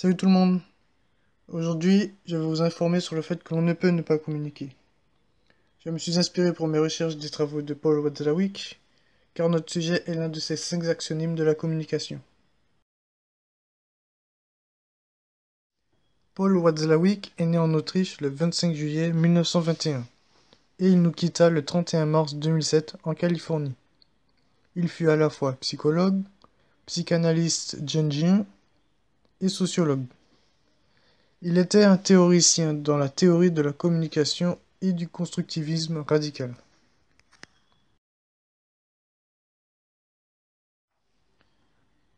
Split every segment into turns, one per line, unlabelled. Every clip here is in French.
Salut tout le monde Aujourd'hui, je vais vous informer sur le fait que l'on ne peut ne pas communiquer. Je me suis inspiré pour mes recherches des travaux de Paul Watzlawick, car notre sujet est l'un de ses cinq axonymes de la communication. Paul Watzlawick est né en Autriche le 25 juillet 1921, et il nous quitta le 31 mars 2007 en Californie. Il fut à la fois psychologue, psychanalyste jungien et sociologue. Il était un théoricien dans la théorie de la communication et du constructivisme radical.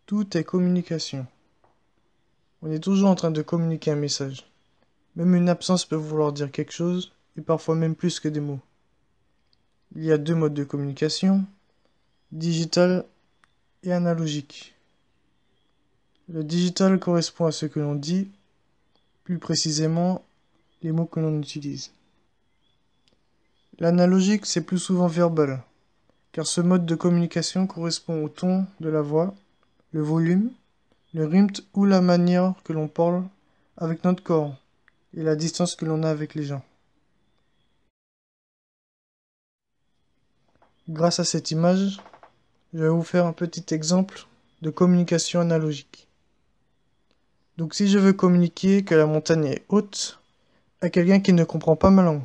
Tout est communication. On est toujours en train de communiquer un message. Même une absence peut vouloir dire quelque chose, et parfois même plus que des mots. Il y a deux modes de communication, digital et analogique. Le digital correspond à ce que l'on dit, plus précisément les mots que l'on utilise. L'analogique, c'est plus souvent verbal, car ce mode de communication correspond au ton de la voix, le volume, le rythme ou la manière que l'on parle avec notre corps et la distance que l'on a avec les gens. Grâce à cette image, je vais vous faire un petit exemple de communication analogique. Donc si je veux communiquer que la montagne est haute à quelqu'un qui ne comprend pas ma langue,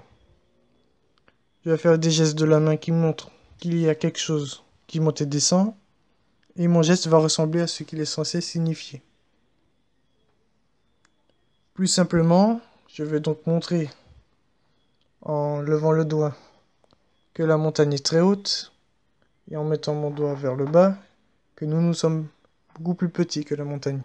je vais faire des gestes de la main qui montrent qu'il y a quelque chose qui monte et descend, et mon geste va ressembler à ce qu'il est censé signifier. Plus simplement, je vais donc montrer en levant le doigt que la montagne est très haute et en mettant mon doigt vers le bas que nous nous sommes beaucoup plus petits que la montagne.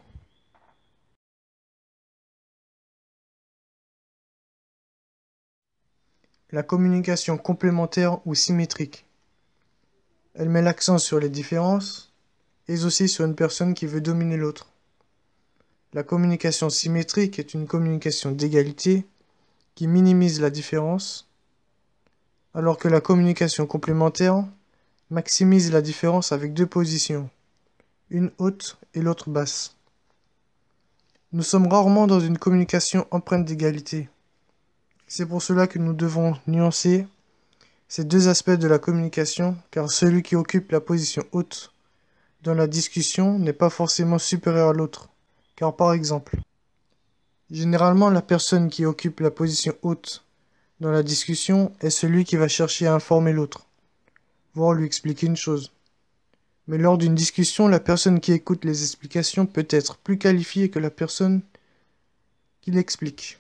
la communication complémentaire ou symétrique. Elle met l'accent sur les différences et aussi sur une personne qui veut dominer l'autre. La communication symétrique est une communication d'égalité qui minimise la différence, alors que la communication complémentaire maximise la différence avec deux positions, une haute et l'autre basse. Nous sommes rarement dans une communication empreinte d'égalité. C'est pour cela que nous devons nuancer ces deux aspects de la communication, car celui qui occupe la position haute dans la discussion n'est pas forcément supérieur à l'autre, car par exemple, généralement la personne qui occupe la position haute dans la discussion est celui qui va chercher à informer l'autre, voire lui expliquer une chose. Mais lors d'une discussion, la personne qui écoute les explications peut être plus qualifiée que la personne qui l'explique.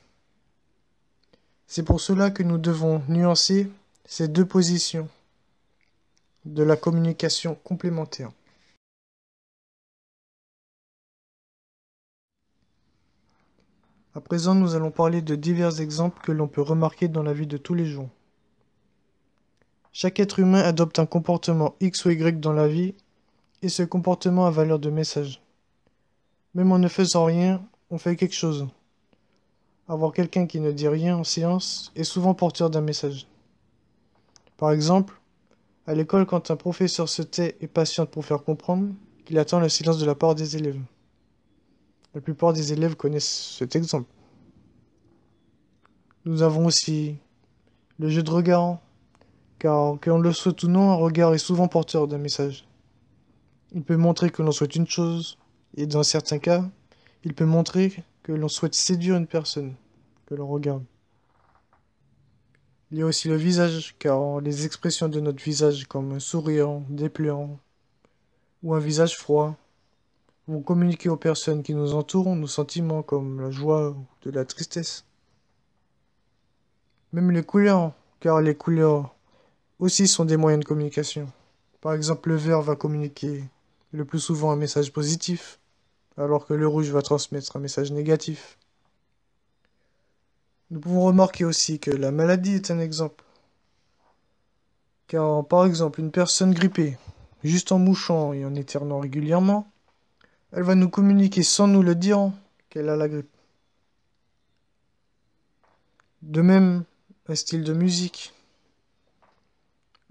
C'est pour cela que nous devons nuancer ces deux positions de la communication complémentaire. À présent, nous allons parler de divers exemples que l'on peut remarquer dans la vie de tous les jours. Chaque être humain adopte un comportement X ou Y dans la vie, et ce comportement a valeur de message. Même en ne faisant rien, on fait quelque chose. Avoir quelqu'un qui ne dit rien en silence est souvent porteur d'un message. Par exemple, à l'école, quand un professeur se tait et patiente pour faire comprendre, qu'il attend le silence de la part des élèves. La plupart des élèves connaissent cet exemple. Nous avons aussi le jeu de regard, car que l'on le souhaite ou non, un regard est souvent porteur d'un message. Il peut montrer que l'on souhaite une chose, et dans certains cas, il peut montrer que l'on souhaite séduire une personne que l'on regarde. Il y a aussi le visage, car les expressions de notre visage, comme un souriant, dépluant, ou un visage froid, vont communiquer aux personnes qui nous entourent nos sentiments comme la joie ou de la tristesse. Même les couleurs, car les couleurs aussi sont des moyens de communication. Par exemple, le vert va communiquer le plus souvent un message positif, alors que le rouge va transmettre un message négatif. Nous pouvons remarquer aussi que la maladie est un exemple. Car par exemple, une personne grippée, juste en mouchant et en éternant régulièrement, elle va nous communiquer sans nous le dire qu'elle a la grippe. De même, un style de musique,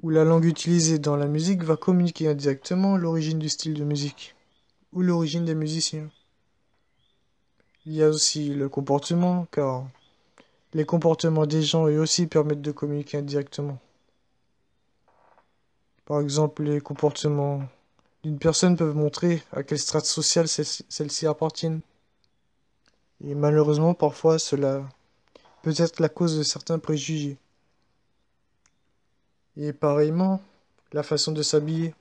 ou la langue utilisée dans la musique va communiquer indirectement l'origine du style de musique ou l'origine des musiciens. Il y a aussi le comportement, car les comportements des gens eux aussi permettent de communiquer indirectement. Par exemple, les comportements d'une personne peuvent montrer à quelle strate sociale celle-ci appartient. Et malheureusement, parfois, cela peut être la cause de certains préjugés. Et pareillement, la façon de s'habiller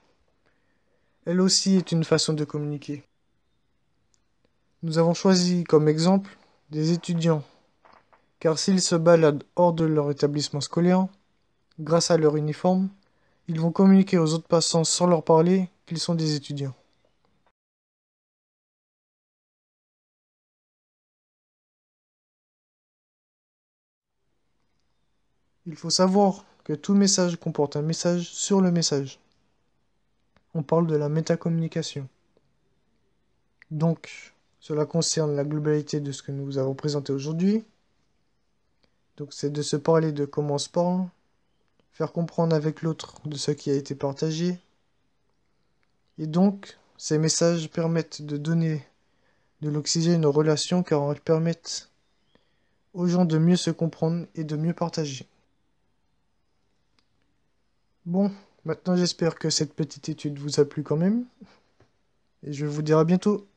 elle aussi est une façon de communiquer. Nous avons choisi comme exemple des étudiants, car s'ils se baladent hors de leur établissement scolaire, grâce à leur uniforme, ils vont communiquer aux autres passants sans leur parler qu'ils sont des étudiants. Il faut savoir que tout message comporte un message sur le message on parle de la métacommunication. Donc, cela concerne la globalité de ce que nous vous avons présenté aujourd'hui. Donc, c'est de se parler de comment on se parle, faire comprendre avec l'autre de ce qui a été partagé. Et donc, ces messages permettent de donner de l'oxygène aux relations car elles permettent aux gens de mieux se comprendre et de mieux partager. Bon, Maintenant, j'espère que cette petite étude vous a plu quand même. Et je vous dis à bientôt.